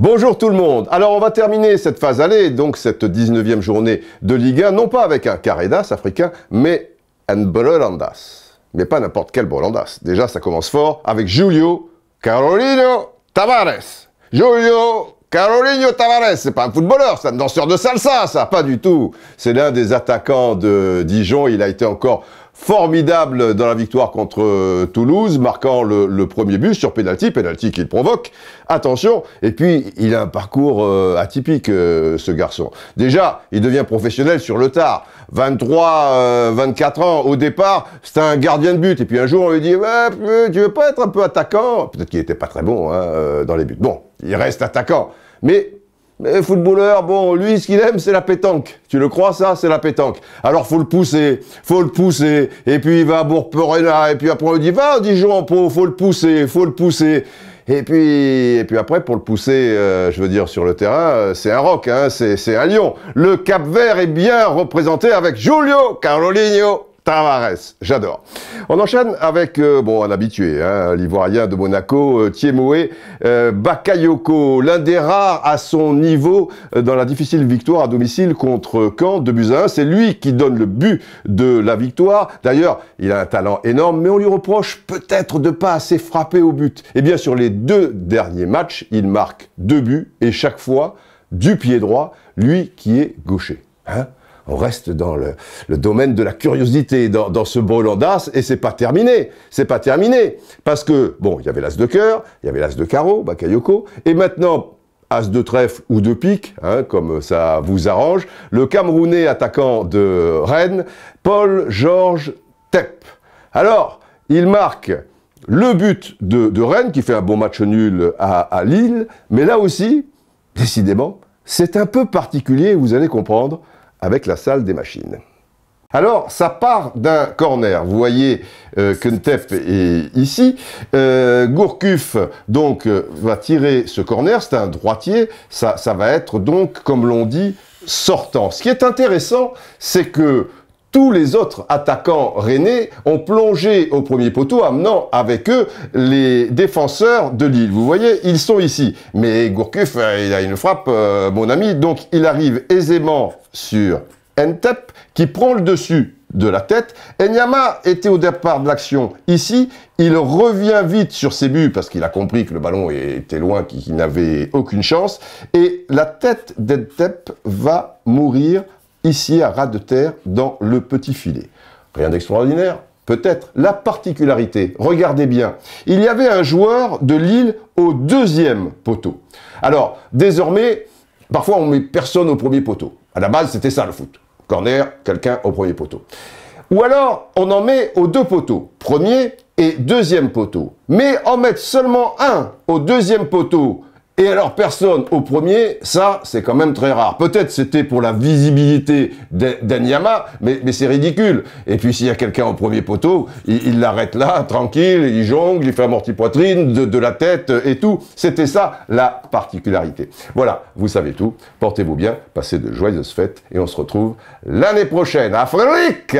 Bonjour tout le monde Alors on va terminer cette phase aller donc cette 19e journée de Ligue 1, non pas avec un carré africain, mais un Brolandas. Mais pas n'importe quel Brolandas. Déjà ça commence fort avec Julio Carolino Tavares. Julio Carolino Tavares, c'est pas un footballeur, c'est un danseur de salsa, ça, pas du tout. C'est l'un des attaquants de Dijon, il a été encore formidable dans la victoire contre euh, Toulouse, marquant le, premier but sur penalty, penalty qu'il provoque. Attention, et puis il a un parcours euh, atypique, euh, ce garçon. Déjà, il devient professionnel sur le tard. 23, 24 ans, au départ, c'était un gardien de but. Et puis un jour, on lui dit, tu veux pas être un peu attaquant Peut-être qu'il n'était pas très bon hein, dans les buts. Bon, il reste attaquant. Mais mais footballeur, bon, lui, ce qu'il aime, c'est la pétanque. Tu le crois, ça C'est la pétanque. Alors, faut le pousser, faut le pousser. Et puis, il va à bourg et puis après, on lui dit, va à Dijon, faut le pousser, faut le pousser. Et puis, et puis après, pour le pousser, euh, je veux dire, sur le terrain, euh, c'est un roc, hein, c'est un lion. Le Cap Vert est bien représenté avec Julio Carolino. Tavares, j'adore. On enchaîne avec, euh, bon, un habitué, l'Ivoirien hein, de Monaco, euh, euh, Bakayoko, l'un des rares à son niveau euh, dans la difficile victoire à domicile contre Caen, de busan C'est lui qui donne le but de la victoire. D'ailleurs, il a un talent énorme, mais on lui reproche peut-être de pas assez frapper au but. Et bien, sur les deux derniers matchs, il marque deux buts, et chaque fois, du pied droit, lui qui est gaucher. Hein on reste dans le, domaine de la curiosité, dans, ce brûlant d'as, et c'est pas terminé, c'est pas terminé, parce que, bon, il y avait l'as de cœur, il y avait l'as de carreau, Bakayoko, et maintenant, as de trèfle ou de pique, hein, comme ça vous arrange, le Camerounais attaquant de Rennes, Paul-Georges Tep. Alors, il marque le but de, Rennes, qui fait un bon match nul à, à Lille, mais là aussi, décidément, c'est un peu particulier, vous allez comprendre, avec la salle des machines. Alors, ça part d'un corner. Vous voyez euh, Kentep est ici. Euh, Gourcuff, donc, euh, va tirer ce corner. C'est un droitier. Ça, ça va être, donc, comme l'on dit, sortant. Ce qui est intéressant, c'est que tous les autres attaquants rennais ont plongé au premier poteau, amenant avec eux les défenseurs de l'île. Vous voyez, ils sont ici. Mais Gourcuff, euh, il a une frappe, euh, mon ami. Donc, il arrive aisément sur Entep, qui prend le dessus de la tête. Enyama était au départ de l'action ici. Il revient vite sur ses buts parce qu'il a compris que le ballon était loin, qu'il n'avait aucune chance. Et la tête d'Entep va mourir ici à ras de terre dans le petit filet. Rien d'extraordinaire, peut-être. La particularité, regardez bien, il y avait un joueur de Lille au deuxième poteau. Alors, désormais, parfois on met personne au premier poteau. À la base, c'était ça le foot. Corner, quelqu'un au premier poteau. Ou alors, on en met aux deux poteaux, premier et deuxième poteau. Mais en mettre seulement un au deuxième poteau, et alors personne au premier, ça c'est quand même très rare. Peut-être c'était pour la visibilité d'Anyama, mais, mais c'est ridicule. Et puis s'il y a quelqu'un au premier poteau, il l'arrête là, tranquille, il jongle, il fait amorti poitrine, de, la tête et tout. C'était ça la particularité. Voilà, vous savez tout. Portez-vous bien, passez de joyeuses fêtes et on se retrouve l'année prochaine. Afrique